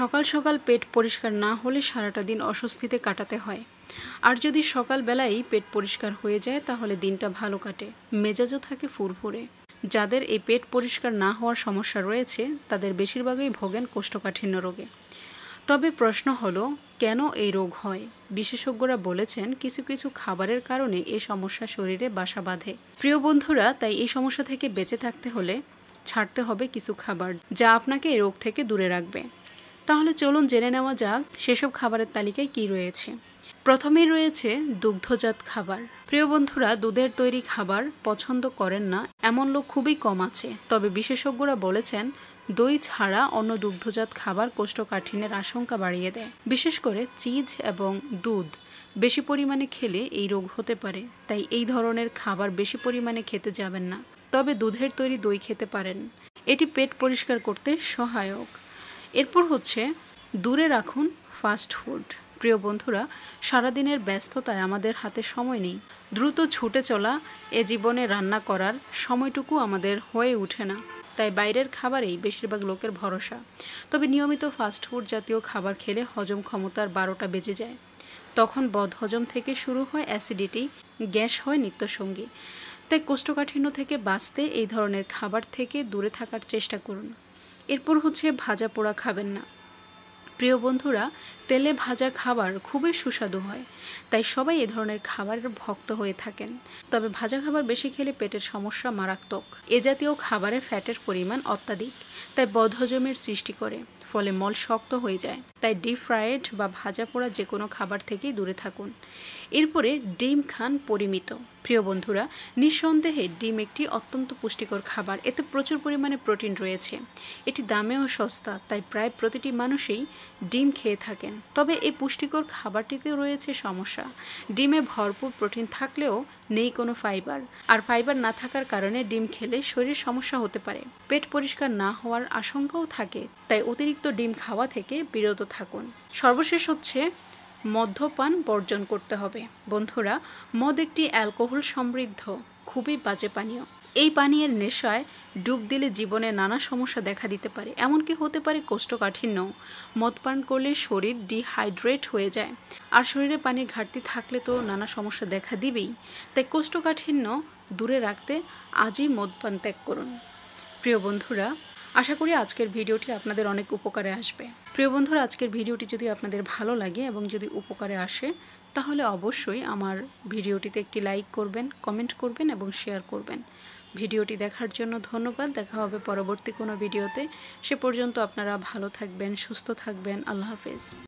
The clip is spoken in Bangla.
সকাল সকাল পেট পরিষ্কার না হলে সারাটা দিন অস্বস্তিতে কাটাতে হয় আর যদি সকালবেলায় পেট পরিষ্কার হয়ে যায় তাহলে দিনটা ভালো কাটে মেজাজও থাকে ফুরফুরে যাদের এই পেট পরিষ্কার না হওয়ার সমস্যা রয়েছে তাদের বেশিরভাগই ভোগেন কোষ্ঠকাঠিন্য রোগে তবে প্রশ্ন হলো কেন এই রোগ হয় বিশেষজ্ঞরা বলেছেন কিছু কিছু খাবারের কারণে এই সমস্যা শরীরে বাসা বাঁধে প্রিয় বন্ধুরা তাই এই সমস্যা থেকে বেঁচে থাকতে হলে ছাড়তে হবে কিছু খাবার যা আপনাকে এই রোগ থেকে দূরে রাখবে তাহলে চলুন জেনে নেওয়া যাক সেসব খাবারের তালিকায় কি রয়েছে প্রথমেই রয়েছে দুগ্ধজাত খাবার প্রিয় বন্ধুরা দুধের তৈরি খাবার পছন্দ করেন না এমন লোক খুবই কম আছে তবে বিশেষজ্ঞরা বলেছেন দই ছাড়া অন্য দুগ্ধজাত খাবার কোষ্ঠকাঠিন্যের আশঙ্কা বাড়িয়ে দেয় বিশেষ করে চিজ এবং দুধ বেশি পরিমাণে খেলে এই রোগ হতে পারে তাই এই ধরনের খাবার বেশি পরিমাণে খেতে যাবেন না তবে দুধের তৈরি দই খেতে পারেন এটি পেট পরিষ্কার করতে সহায়ক এরপর হচ্ছে দূরে রাখুন ফাস্ট ফুড প্রিয় বন্ধুরা সারাদিনের ব্যস্ততায় আমাদের হাতে সময় নেই দ্রুত ছুটে চলা এ জীবনে রান্না করার সময়টুকু আমাদের হয়ে ওঠে না তাই বাইরের খাবারেই বেশিরভাগ লোকের ভরসা তবে নিয়মিত ফাস্টফুড জাতীয় খাবার খেলে হজম ক্ষমতার বারোটা বেজে যায় তখন বদ হজম থেকে শুরু হয় অ্যাসিডিটি গ্যাস হয় নিত্যসঙ্গী তাই কোষ্ঠকাঠিন্য থেকে বাঁচতে এই ধরনের খাবার থেকে দূরে থাকার চেষ্টা করুন এরপর হচ্ছে ভাজা পোড়া খাবেন না প্রিয় বন্ধুরা তেলে ভাজা খাবার খুবই সুস্বাদু হয় তাই সবাই এ ধরনের খাবারের ভক্ত হয়ে থাকেন তবে ভাজা খাবার বেশি খেলে পেটের সমস্যা মারাত্মক এ জাতীয় খাবারে ফ্যাটের পরিমাণ অত্যাধিক তাই বদহজমের সৃষ্টি করে ফলে মল শক্ত হয়ে যায় তাই ডিপ ফ্রায়েড বা ভাজা পোড়া যে কোনো খাবার থেকেই দূরে থাকুন এরপরে ডিম খান পরিমিত প্রিয় বন্ধুরা নিঃসন্দেহে ডিম একটি অত্যন্ত পুষ্টিকর খাবার এতে প্রচুর পরিমাণে প্রোটিন রয়েছে এটি দামেও সস্তা তাই প্রায় প্রতিটি মানুষই ডিম খেয়ে থাকেন তবে এই পুষ্টিকর খাবারটিতে রয়েছে সমস্যা ডিমে ভরপুর প্রোটিন থাকলেও নেই কোনো ফাইবার আর ফাইবার না থাকার কারণে ডিম খেলে শরীর সমস্যা হতে পারে পেট পরিষ্কার না হওয়ার আশঙ্কাও থাকে তাই অতিরিক্ত অতিরিক্ত ডিম খাওয়া থেকে বিরত থাকুন সর্বশেষ হচ্ছে মদ্যপান বর্জন করতে হবে বন্ধুরা মদ একটি অ্যালকোহল সমৃদ্ধ খুবই বাজে পানীয় এই পানীয়ের নেশায় ডুব দিলে জীবনে নানা সমস্যা দেখা দিতে পারে এমনকি হতে পারে কোষ্ঠকাঠিন্য মদপান করলে শরীর ডিহাইড্রেট হয়ে যায় আর শরীরে পানির ঘাটতি থাকলে তো নানা সমস্যা দেখা দিবেই তাই কোষ্ঠকাঠিন্য দূরে রাখতে আজই পান ত্যাগ করুন প্রিয় বন্ধুরা আশা করি আজকের ভিডিওটি আপনাদের অনেক উপকারে আসবে প্রিয় বন্ধুরা আজকের ভিডিওটি যদি আপনাদের ভালো লাগে এবং যদি উপকারে আসে তাহলে অবশ্যই আমার ভিডিওটিতে একটি লাইক করবেন কমেন্ট করবেন এবং শেয়ার করবেন ভিডিওটি দেখার জন্য ধন্যবাদ দেখা হবে পরবর্তী কোনো ভিডিওতে সে পর্যন্ত আপনারা ভালো থাকবেন সুস্থ থাকবেন আল্লাহ হাফেজ